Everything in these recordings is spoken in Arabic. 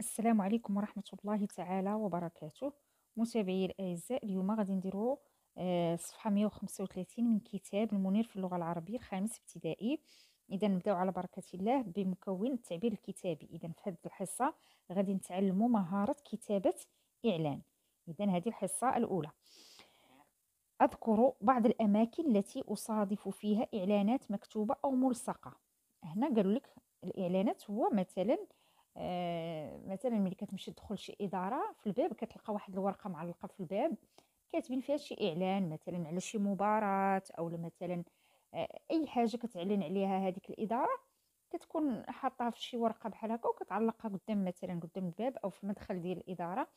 السلام عليكم ورحمة الله تعالى وبركاته متابعي الأعزاء اليوم غادي نديرو آه، صفحة 135 من كتاب المنير في اللغة العربية الخامس ابتدائي إذا نبداو على بركة الله بمكون التعبير الكتابي إذا في هذه الحصة غادي نتعلمو مهارة كتابة إعلان إذا هذه الحصة الأولى أذكر بعض الأماكن التي أصادف فيها إعلانات مكتوبة أو ملصقة هنا قالوا لك الإعلانات هو مثلا آه، مثلا ملي كتمشي تدخل شي اداره في الباب كتلقى واحد الورقه معلقه في الباب كاتبين فيها شي اعلان مثلا على شي مباراه او مثلا آه، اي حاجه كتعلن عليها هذيك الاداره كتكون حاطاها في شي ورقه بحال هكا وكتعلقها قدام مثلا قدام الباب او في المدخل ديال الاداره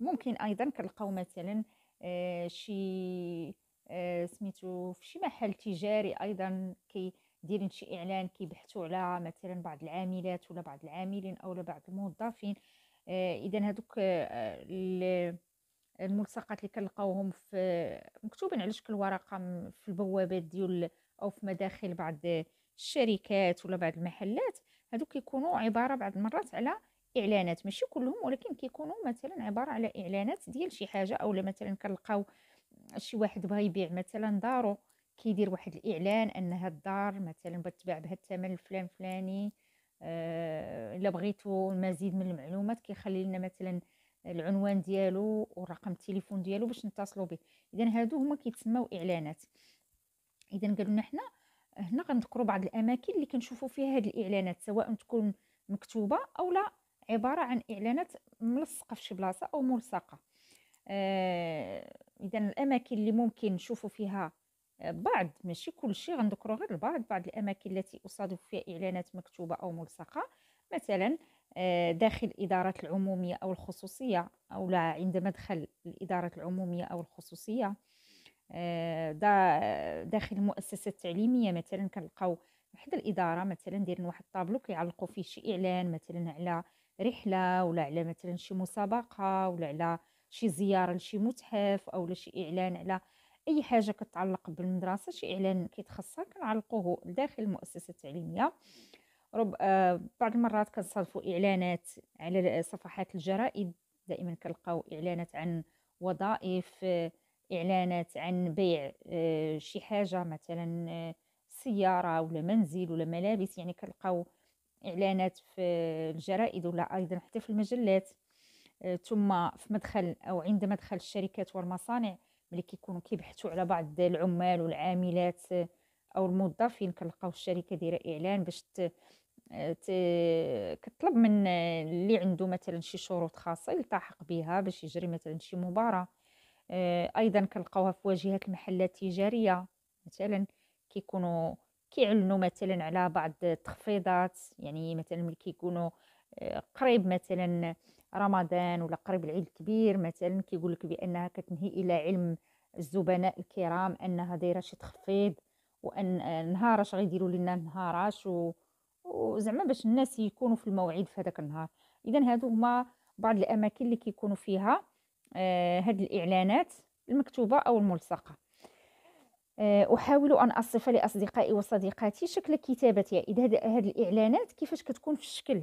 ممكن ايضا كنلقاو مثلا آه، شي سميتو في شي محل تجاري ايضا كي دايرين شي اعلان كيبحثوا على مثلا بعض العاملات ولا بعض العاملين او بعض الموظفين آه، اذا هذوك آه، الملصقات اللي كنلقاوهم في مكتوبين على شكل ورقه في البوابات ديال او في مداخل بعض الشركات ولا بعض المحلات هذوك كيكونوا عباره بعض المرات على اعلانات ماشي كلهم ولكن كيكونوا مثلا عباره على اعلانات ديال شي حاجه اولا مثلا كنلقاو شي واحد بغى يبيع مثلا دارو كيدير واحد الاعلان ان هاد الدار مثلا بتباع بهاد الثمن الفلان فلاني آه، الا آه بغيتو المزيد من المعلومات كيخلي لنا مثلا العنوان ديالو ورقم التليفون ديالو باش نتصلوا به اذا هادو هما كيتسموا اعلانات اذا قالوا لنا حنا هنا غنذكروا بعض الاماكن اللي كنشوفوا فيها هاد الاعلانات سواء تكون مكتوبه او لا عباره عن اعلانات ملصقه في شي بلاصه او ملصقه آه اذا الاماكن اللي ممكن نشوفوا فيها بعض ماشي كلشي غندكرو غير البعض بعض الاماكن التي اصادف فيها اعلانات مكتوبه او ملصقه مثلا آه، داخل الادارات العموميه او الخصوصيه او لا عند مدخل الاداره العموميه او الخصوصيه آه، داخل المؤسسه التعليميه مثلا كنلقاو حدا الاداره مثلا دايرين واحد الطابلو كيعلقوا فيه شي اعلان مثلا على رحله ولا على مثلا شي مسابقه ولا على شي زياره لشي متحف او شي اعلان على اي حاجه كتعلق بالمدرسه شي اعلان كيتخصها كنعلقوه داخل المؤسسه التعليميه رب آه بعض المرات كنصادفوا اعلانات على صفحات الجرائد دائما كنلقاو اعلانات عن وظائف اعلانات عن بيع آه شي حاجه مثلا آه، سياره ولا منزل ولا ملابس يعني كنلقاو اعلانات في الجرائد ولا ايضا حتى في المجلات آه، ثم في مدخل او عند مدخل الشركات والمصانع ملي كيكونوا كيبحثوا على بعض العمال والعاملات او الموظفين كنلقاو الشركه دايره اعلان باش ت... كطلب من اللي عنده مثلا شي شروط خاصه يلتحق بها باش يجري مثلا شي مباراه آه، ايضا كنلقاوها في واجهات المحلات التجاريه مثلا كيكونوا كيعلنوا مثلا على بعض التخفيضات يعني مثلا ملي كيكونوا آه، قريب مثلا رمضان ولا قريب العيد الكبير مثلا كيقول لك بانها كتنهي الى علم الزبناء الكرام انها دايره شي تخفيض وان نهار اش غيديروا لنا نهار اش و... وزعما باش الناس يكونوا في الموعد في هذاك النهار اذا هادو هما بعض الاماكن اللي كيكونوا فيها آه هاد الاعلانات المكتوبه او الملصقه آه، احاول ان اصف لاصدقائي وصديقاتي شكل كتابتها اذا هاد الاعلانات كيفاش كتكون في الشكل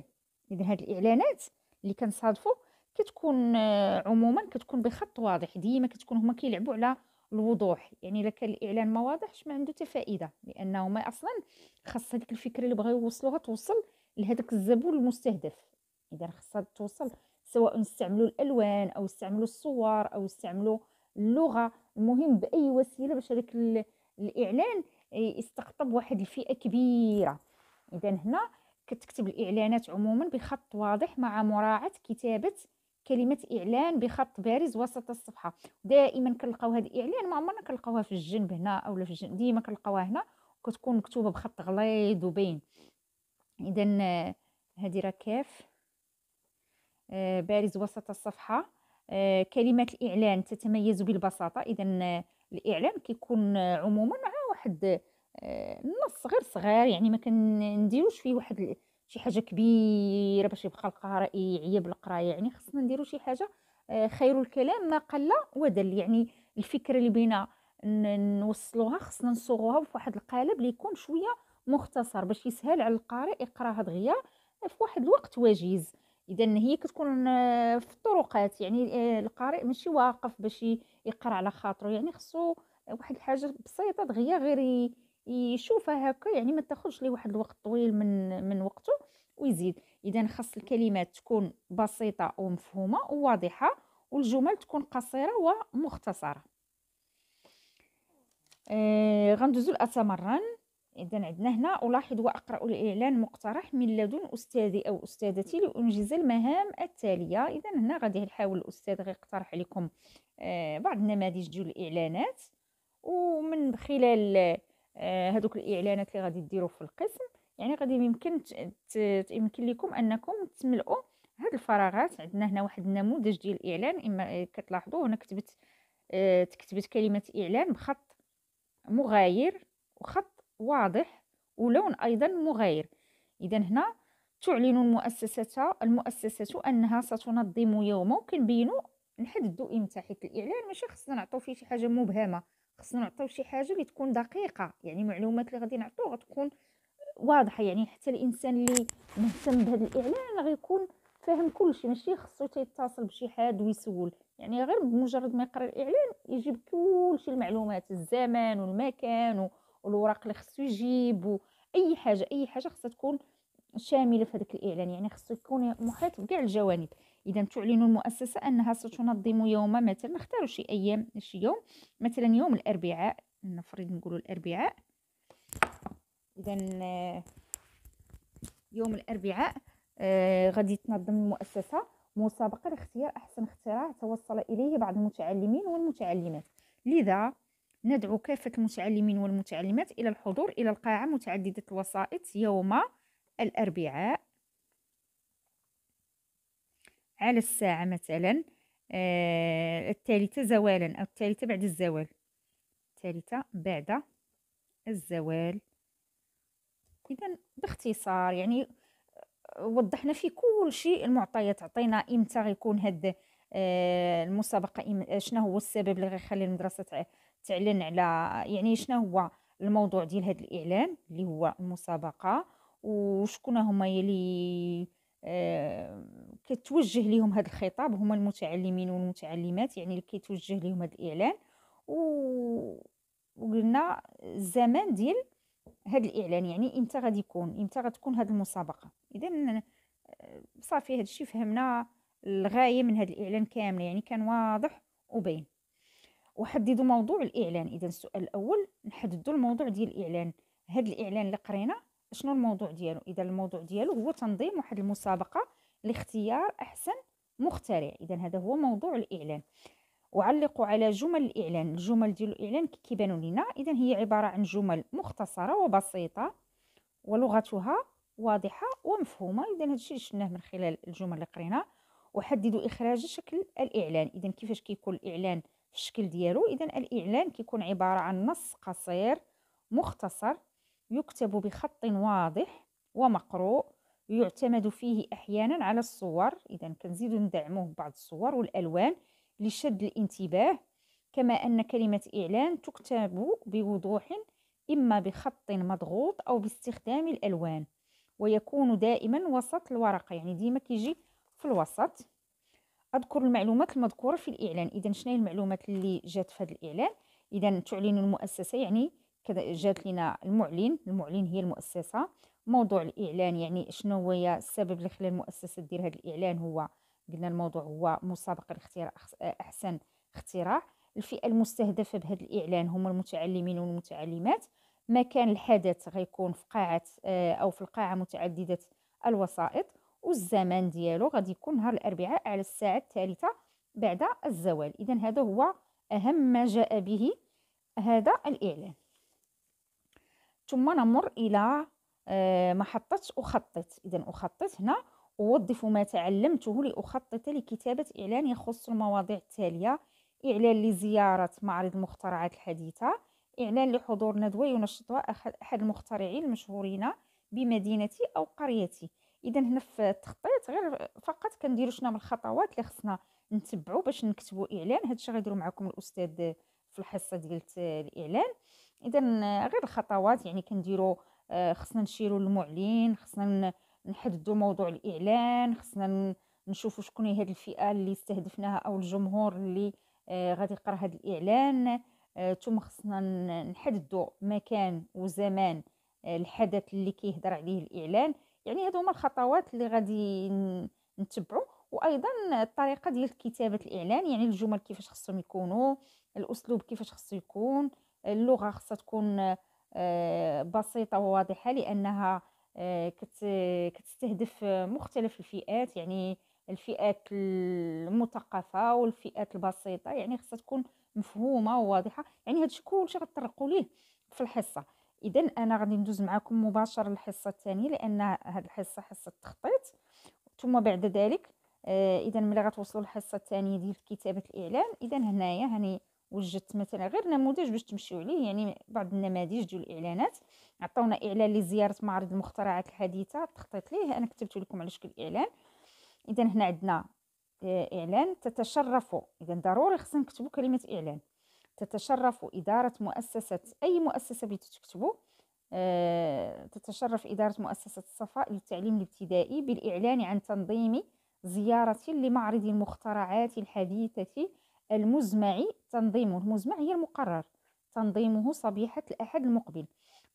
اذا هاد الاعلانات اللي كنصادفو كتكون آه، عموما كتكون بخط واضح ديما كتكون هما كيلعبوا على الوضوح يعني الا كان الاعلان ما واضحش ما عنده حتى فائده لانه ما اصلا خاص هذيك الفكره اللي بغاو يوصلوها توصل لهذاك الزبون المستهدف اذا خاصها توصل سواء استعملوا الالوان او استعملوا الصور او استعملوا اللغه المهم باي وسيله باش هذاك الاعلان آه، يستقطب واحد الفئه كبيره اذا هنا كتكتب الاعلانات عموما بخط واضح مع مراعاه كتابه كلمه اعلان بخط بارز وسط الصفحه دائما كنلقاو هذا الاعلان ما عمرنا كنلقاوها في الجنب هنا اولا في الجنب ديما كنلقاوها هنا كتكون مكتوبه بخط غليظ وبين اذا هذه راه كاف آه، بارز وسط الصفحه آه، كلمه الاعلان تتميز بالبساطه اذا الاعلان كيكون عموما مع واحد نص غير صغير يعني ما كنديروش فيه واحد شي حاجه كبيره باش يبقى القارئ يعيب القرايه يعني خصنا نديرو شي حاجه آه، خير الكلام ما قل ودل يعني الفكره اللي بينا نوصلوها خصنا نصوغوها في واحد القالب اللي يكون شويه مختصر باش يسهل على القارئ يقراها دغيا في واحد الوقت وجيز اذا هي كتكون آه، في الطرقات يعني آه، القارئ ماشي واقف باش يقرا على خاطره يعني خصو واحد الحاجه بسيطه دغيا غير يشوفها هكا يعني ما تاخذش ليه واحد الوقت طويل من من وقته ويزيد اذا خاص الكلمات تكون بسيطه ومفهومه وواضحه والجمل تكون قصيره ومختصره آه غندوزو لاتمرن اذا عندنا هنا الاحظ واقرا الاعلان مقترح من لدن استاذي او استاذتي لانجز المهام التاليه اذا هنا غادي نحاول الاستاذ غيقترح عليكم آه بعض النماذج ديال الاعلانات ومن خلال آه، هذوك الاعلانات اللي غادي ديروا في القسم يعني غادي يمكن يمكن لكم انكم تملؤوا هاد الفراغات عندنا هنا واحد النموذج ديال الاعلان اما كتلاحظوا هنا كتبت تكتبت آه، كلمه اعلان بخط مغاير وخط واضح ولون ايضا مغاير اذا هنا تعلن المؤسسة المؤسسة أنها ستنظم يوما وكنبينو نحددو إمتى حيت الإعلان ماشي خصنا نعطو فيه شي حاجة مبهمة خصنا نعطيو شي حاجه اللي تكون دقيقه يعني المعلومات اللي غادي نعطيو غتكون واضحه يعني حتى الانسان اللي مهتم بهذا الاعلان غيكون فاهم كلشي ماشي خصو تيتصل بشي حد ويسول يعني غير بمجرد ما يقرا الاعلان يجيب كلشي المعلومات الزمان والمكان والوراق اللي خصو يجيب اي حاجه اي حاجه خصها تكون شامله في هذاك الاعلان يعني خصو يكون محيط بكاع الجوانب إذا تعلن المؤسسة أنها ستنظم يوما مثلا نختاروا شي أيام شي يوم مثلا يوم الأربعاء نفرض نقولوا الأربعاء إذا يوم الأربعاء آه، غادي تنظم المؤسسة مسابقة لاختيار أحسن اختراع توصل إليه بعض المتعلمين والمتعلمات لذا ندعو كافة المتعلمين والمتعلمات إلى الحضور إلى القاعة متعددة الوسائط يوم الأربعاء على الساعة مثلا آه، الثالثة زوالا أو الثالثة بعد الزوال الثالثة بعد الزوال إذا باختصار يعني وضحنا في كل شيء المعطيات عطينا إمتى غيكون هاد آه، المسابقة شنو هو السبب اللي غيخلي المدرسة تعلن على يعني شنو هو الموضوع ديال هاد الإعلان اللي هو المسابقة وشكون هما يلي آه، كتوجه لهم هذا الخطاب هما المتعلمين والمتعلمات يعني اللي كيتوجه لهم هذا الاعلان و... وقلنا الزمان ديال هذا الاعلان يعني امتى غادي يكون امتى غتكون هذه المسابقه اذا آه، صافي هذا الشيء فهمنا الغايه من هذا الاعلان كامله يعني كان واضح وبين وحددوا موضوع الاعلان اذا السؤال الاول نحددوا الموضوع ديال الاعلان هذا الاعلان اللي قرينا شنو الموضوع ديالو اذا الموضوع ديالو هو تنظيم واحد المسابقه لاختيار احسن مخترع اذا هذا هو موضوع الاعلان وعلقوا على جمل الاعلان الجمل ديال الاعلان كيبانوا لنا اذا هي عباره عن جمل مختصره وبسيطه ولغتها واضحه ومفهومه اذا هذا الشيء شفناه من خلال الجمل اللي قرينا وحددوا اخراج شكل الاعلان اذا كيفاش كيكون الاعلان في الشكل ديالو اذا الاعلان كيكون عباره عن نص قصير مختصر يكتب بخط واضح ومقروء يعتمد فيه أحيانا على الصور إذا كنزيد ندعموه ببعض الصور والألوان لشد الانتباه كما أن كلمة إعلان تكتب بوضوح إما بخط مضغوط أو باستخدام الألوان ويكون دائما وسط الورقة يعني ديما كيجي في الوسط أذكر المعلومات المذكورة في الإعلان إذا شنو المعلومات اللي جات في هذا الإعلان إذا تعلن المؤسسة يعني كذا جات لنا المعلن المعلن هي المؤسسة موضوع الإعلان يعني شنو هو السبب اللي خلى المؤسسة دير هذا الإعلان هو قلنا الموضوع هو مسابقة الاختراع أحسن اختراع الفئة المستهدفة بهذا الإعلان هما المتعلمين والمتعلمات مكان الحدث غيكون في قاعة آه، أو في القاعة متعددة الوسائط والزمان ديالو غادي يكون نهار الأربعاء على الساعة الثالثة بعد الزوال إذا هذا هو أهم ما جاء به هذا الإعلان ثم نمر إلى آه، محطة أخطط إذا أخطط هنا أوظف ما تعلمته لأخطط لكتابة إعلان يخص المواضيع التالية إعلان لزيارة معرض المخترعات الحديثة إعلان لحضور ندوة ينشطها أحد المخترعين المشهورين بمدينتي أو قريتي إذا هنا في التخطيط غير فقط كنديروا شنو من الخطوات اللي خصنا نتبعو باش نكتبوا إعلان هادشي غيديرو معكم الأستاذ في الحصة ديال الإعلان اذا غير الخطوات يعني كنديروا آه، خصنا نشيروا المعلن خصنا نحددوا موضوع الاعلان خصنا نشوفوا شكون هي هذه الفئه اللي استهدفناها او الجمهور اللي آه، غادي يقرا هذا الاعلان آه، ثم خصنا نحددوا مكان وزمان الحدث اللي كيهضر عليه الاعلان يعني هادو هما الخطوات اللي غادي نتبعو وايضا الطريقه ديال كتابه الاعلان يعني الجمل كيفاش خصهم يكونوا الاسلوب كيفاش خصو يكون اللغه خصها تكون آه، بسيطه وواضحه لانها آه، كتستهدف مختلف الفئات يعني الفئات المثقفه والفئات البسيطه يعني خصها تكون مفهومه وواضحه يعني هذا الشيء كلشي غتطرقوا ليه في الحصه اذا انا غادي ندوز معكم مباشره للحصه الثانيه لان هذه الحصه حصه تخطيط ثم بعد ذلك آه، اذا ملي غتوصلوا للحصه الثانيه ديال كتابه الاعلان اذا هنايا يعني وجدت مثلا غير نموذج باش تمشيو عليه يعني بعض النماذج ديال الاعلانات عطاونا اعلان لزياره معرض المخترعات الحديثه التخطيط ليه انا كتبت لكم على شكل اعلان اذا هنا عندنا آه، اعلان تتشرف اذا ضروري خصنا نكتبوا كلمه اعلان تتشرف اداره مؤسسه اي مؤسسه بغيتو تكتبوا آه، تتشرف إدارة مؤسسة الصفاء للتعليم الابتدائي بالإعلان عن تنظيم زيارة لمعرض المخترعات الحديثة المزمع تنظيمه المزمع هي المقرر تنظيمه صبيحة الأحد المقبل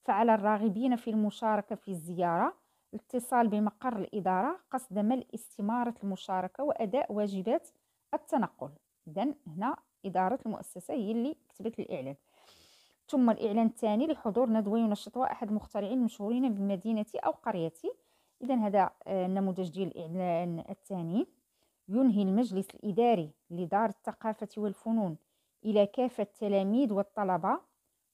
فعلى الراغبين في المشاركة في الزيارة الاتصال بمقر الإدارة قصد ملء استمارة المشاركة وأداء واجبات التنقل إذا هنا إدارة المؤسسة هي اللي كتبت الإعلان ثم الإعلان الثاني لحضور ندوة ينشطها أحد المخترعين المشهورين بمدينتي أو قريتي إذا هذا النموذج آه، ديال الإعلان الثاني ينهي المجلس الإداري لدار الثقافة والفنون إلى كافة التلاميذ والطلبة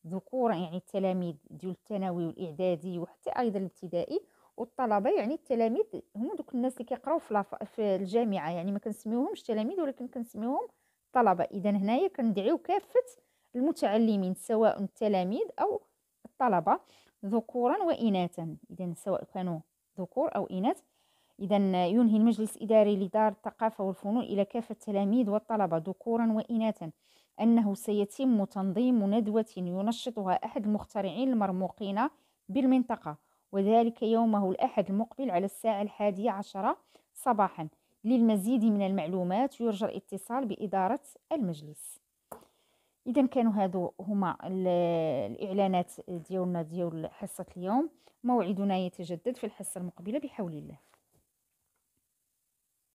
ذكورا يعني التلاميذ ديال الثانوي والإعدادي وحتى أيضا الابتدائي والطلبة يعني التلاميذ هما دوك الناس اللي كيقراو في, لف... في الجامعة يعني ما كنسميوهمش تلاميذ ولكن كنسميوهم طلبة إذا هنايا كندعيو كافة المتعلمين سواء التلاميذ أو الطلبة ذكورا وإناثا إذا سواء كانوا ذكور أو إناث إذا ينهي المجلس الإداري لدار الثقافة والفنون إلى كافة التلاميذ والطلبة ذكورا وإناثا أنه سيتم تنظيم ندوة ينشطها أحد المخترعين المرموقين بالمنطقة وذلك يومه الأحد المقبل على الساعة الحادية عشرة صباحا للمزيد من المعلومات يرجى الاتصال بإدارة المجلس إذا كانوا هذو هما الإعلانات ديالنا ديال حصة اليوم موعدنا يتجدد في الحصة المقبلة بحول الله